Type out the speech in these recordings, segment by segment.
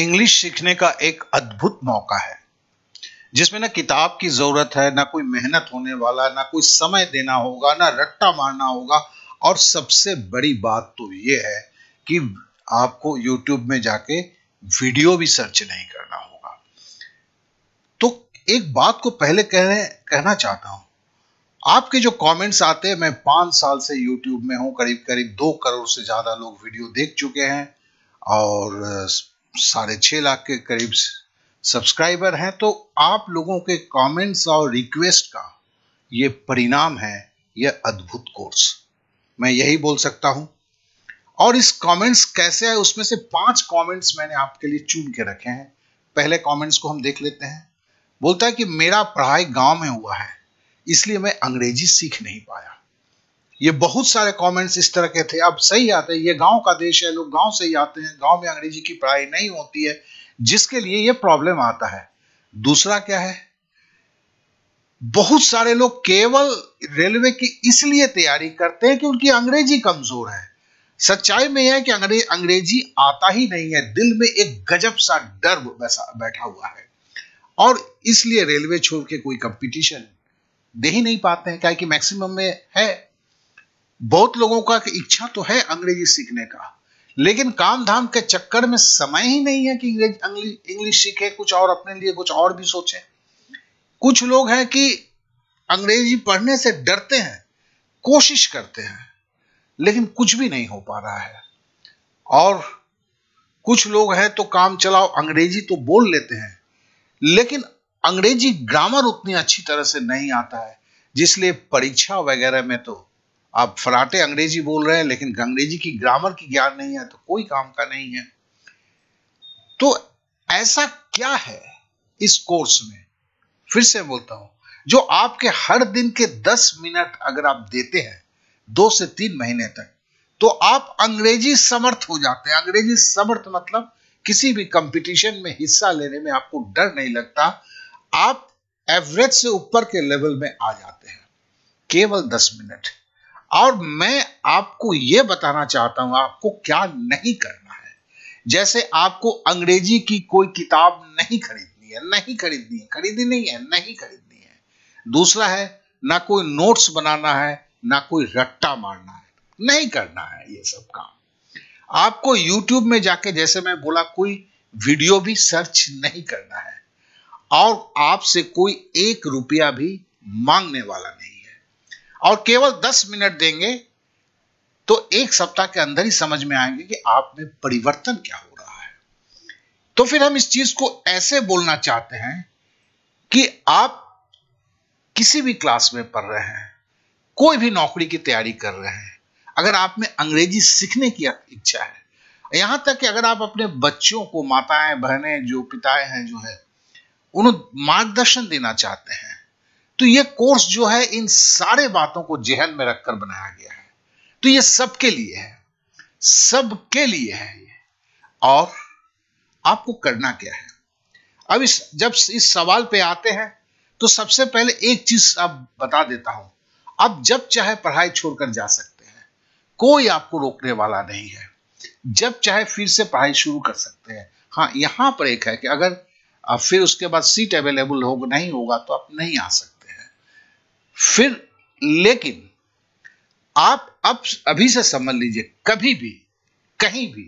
English सीखने का एक अद्भुत मौका है जिसमें ना किताब की जरूरत है ना कोई मेहनत होने वाला ना कोई समय देना होगा ना रट्टा मारना होगा और सबसे बड़ी बात तो ये है कि आपको YouTube में जाके वीडियो भी सर्च नहीं करना होगा तो एक बात को पहले कहने कहना चाहता हूं आपके जो कमेंट्स आते हैं मैं पांच साल से यूट्यूब में हूं करीब करीब दो करोड़ से ज़्यादा लोग वीडियो देख चुके हैं और साढ़े छः लाख के करीब सब्सक्राइबर हैं तो आप लोगों के कमेंट्स और रिक्वेस्ट का ये परिणाम है यह अद्भुत कोर्स मैं यही बोल सकता हूँ और इस कमेंट्स कैसे है उसमें से पांच कमेंट्स मैंने आपके लिए चुन के रखे हैं पहले कमेंट्स को हम देख लेते हैं बोलता है कि मेरा पढ़ाई गांव में हुआ है इसलिए मैं अंग्रेजी सीख नहीं पाया ये बहुत सारे कमेंट्स इस तरह के थे अब सही आते हैं ये गांव का देश है लोग गांव से ही आते हैं गांव में अंग्रेजी की पढ़ाई नहीं होती है जिसके लिए ये प्रॉब्लम आता है दूसरा क्या है बहुत सारे लोग केवल रेलवे की इसलिए तैयारी करते हैं कि उनकी अंग्रेजी कमजोर है सच्चाई में यह है कि अंग्रे, अंग्रेजी आता ही नहीं है दिल में एक गजब सा डर बैठा हुआ है और इसलिए रेलवे छोड़ के कोई कंपटीशन दे ही नहीं पाते हैं क्या कि मैक्सिमम में है बहुत लोगों का इच्छा तो है अंग्रेजी सीखने का लेकिन काम धाम के चक्कर में समय ही नहीं है कि इंग्लिश सीखे कुछ और अपने लिए कुछ और भी सोचे कुछ लोग हैं कि अंग्रेजी पढ़ने से डरते हैं कोशिश करते हैं लेकिन कुछ भी नहीं हो पा रहा है और कुछ लोग हैं तो काम चलाओ अंग्रेजी तो बोल लेते हैं लेकिन अंग्रेजी ग्रामर उतनी अच्छी तरह से नहीं आता है जिसलिए परीक्षा वगैरह में तो आप फराटे अंग्रेजी बोल रहे हैं लेकिन अंग्रेजी की ग्रामर की ज्ञान नहीं है तो कोई काम का नहीं है तो ऐसा क्या है इस कोर्स में फिर से बोलता हूं जो आपके हर दिन के दस मिनट अगर आप देते हैं दो से तीन महीने तक तो आप अंग्रेजी समर्थ हो जाते हैं अंग्रेजी समर्थ मतलब किसी भी कंपटीशन में हिस्सा लेने में आपको डर नहीं लगता आप एवरेज से ऊपर के लेवल में आ जाते हैं केवल दस मिनट और मैं आपको ये बताना चाहता हूं आपको क्या नहीं करना है जैसे आपको अंग्रेजी की कोई किताब नहीं खरीदनी है नहीं खरीदनी है खरीदी नहीं है नहीं खरीदनी है दूसरा है ना कोई नोट्स बनाना है ना कोई रट्टा मारना है नहीं करना है ये सब काम आपको यूट्यूब में जाके जैसे मैं बोला कोई वीडियो भी सर्च नहीं करना है और आपसे कोई एक रुपया भी मांगने वाला नहीं और केवल दस मिनट देंगे तो एक सप्ताह के अंदर ही समझ में आएंगे कि आप में परिवर्तन क्या हो रहा है तो फिर हम इस चीज को ऐसे बोलना चाहते हैं कि आप किसी भी क्लास में पढ़ रहे हैं कोई भी नौकरी की तैयारी कर रहे हैं अगर आप में अंग्रेजी सीखने की इच्छा है यहां तक कि अगर आप अपने बच्चों को माताएं बहनें जो पिताएं हैं जो है उन्हें मार्गदर्शन देना चाहते हैं तो ये कोर्स जो है इन सारे बातों को जेहन में रखकर बनाया गया है तो ये सबके लिए है सबके लिए है ये और आपको करना क्या है अब इस जब इस सवाल पे आते हैं तो सबसे पहले एक चीज आप बता देता हूं आप जब चाहे पढ़ाई छोड़कर जा सकते हैं कोई आपको रोकने वाला नहीं है जब चाहे फिर से पढ़ाई शुरू कर सकते हैं हाँ यहां पर एक है कि अगर फिर उसके बाद सीट अवेलेबल हो नहीं होगा तो आप नहीं आ सकते फिर लेकिन आप अब अभी से समझ लीजिए कभी भी कहीं भी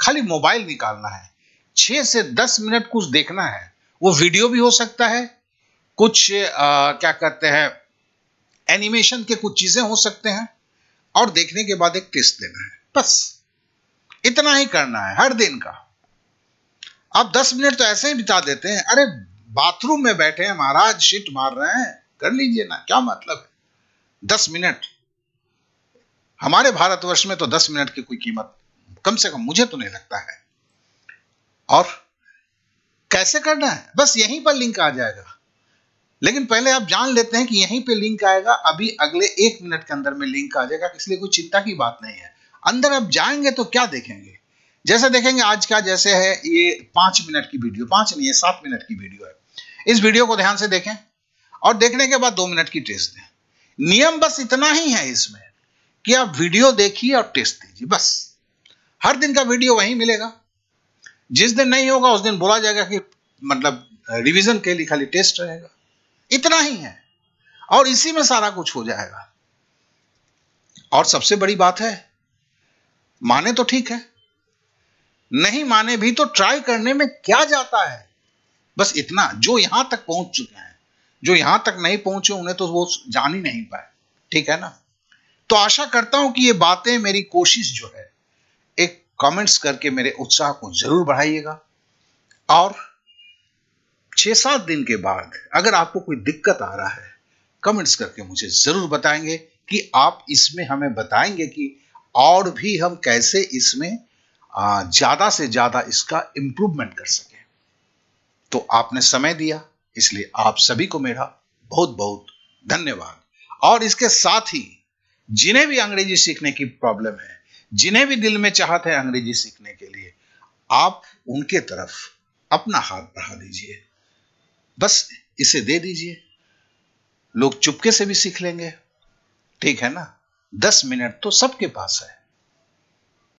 खाली मोबाइल निकालना है छह से दस मिनट कुछ देखना है वो वीडियो भी हो सकता है कुछ आ, क्या कहते हैं एनिमेशन के कुछ चीज़ें हो सकते हैं और देखने के बाद एक टेस्ट देना है बस इतना ही करना है हर दिन का आप दस मिनट तो ऐसे ही बिता देते हैं अरे बाथरूम में बैठे हैं महाराज शिट मार रहे हैं कर लीजिए ना क्या मतलब है दस मिनट हमारे भारतवर्ष में तो दस मिनट की कोई कीमत कम से कम मुझे तो नहीं लगता है और कैसे करना है बस यहीं पर लिंक आ जाएगा लेकिन पहले आप जान लेते हैं कि यहीं पे लिंक आएगा अभी अगले एक मिनट के अंदर में लिंक आ जाएगा इसलिए कोई चिंता की बात नहीं है अंदर आप जाएंगे तो क्या देखेंगे जैसे देखेंगे आज का जैसे है ये पांच मिनट की वीडियो पांच नहीं है सात मिनट की वीडियो है इस वीडियो को ध्यान से देखें और देखने के बाद दो मिनट की टेस्ट दें नियम बस इतना ही है इसमें कि आप वीडियो देखिए और टेस्ट दीजिए बस हर दिन का वीडियो वहीं मिलेगा जिस दिन नहीं होगा उस दिन बोला जाएगा कि मतलब रिवीजन के लिए खाली टेस्ट रहेगा इतना ही है और इसी में सारा कुछ हो जाएगा और सबसे बड़ी बात है माने तो ठीक है नहीं माने भी तो ट्राई करने में क्या जाता है बस इतना जो यहां तक पहुंच चुके हैं जो यहां तक नहीं पहुंचे उन्हें तो वो जान ही नहीं पाए ठीक है ना तो आशा करता हूं कि ये बातें मेरी कोशिश जो है एक कमेंट्स करके मेरे उत्साह को जरूर बढ़ाइएगा और छह सात दिन के बाद अगर आपको कोई दिक्कत आ रहा है कमेंट्स करके मुझे ज़रूर बताएंगे कि आप इसमें हमें बताएंगे कि और भी हम कैसे इसमें ज़्यादा से ज़्यादा इसका इंप्रूवमेंट कर सकें तो आपने समय दिया इसलिए आप सभी को मेरा बहुत बहुत धन्यवाद और इसके साथ ही जिन्हें भी अंग्रेजी सीखने की प्रॉब्लम है जिन्हें भी दिल में चाहत है अंग्रेजी सीखने के लिए आप उनके तरफ अपना हाथ बढ़ा दीजिए बस इसे दे दीजिए लोग चुपके से भी सीख लेंगे ठीक है ना दस मिनट तो सबके पास है